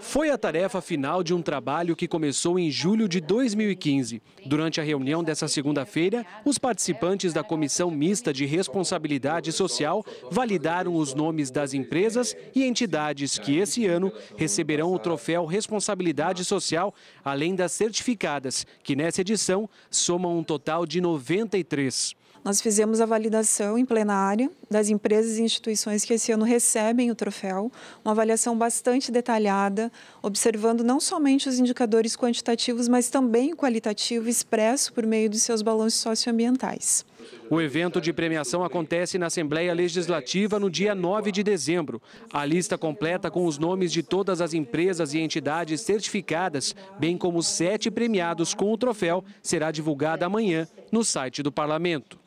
Foi a tarefa final de um trabalho que começou em julho de 2015. Durante a reunião dessa segunda-feira, os participantes da Comissão Mista de Responsabilidade Social validaram os nomes das empresas e entidades que esse ano receberão o troféu Responsabilidade Social, além das certificadas, que nessa edição somam um total de 93. Nós fizemos a validação em plenária das empresas e instituições que esse ano recebem o troféu, uma avaliação bastante detalhada detalhada, observando não somente os indicadores quantitativos, mas também o qualitativo expresso por meio dos seus balanços socioambientais. O evento de premiação acontece na Assembleia Legislativa no dia 9 de dezembro. A lista completa com os nomes de todas as empresas e entidades certificadas, bem como os sete premiados com o troféu, será divulgada amanhã no site do Parlamento.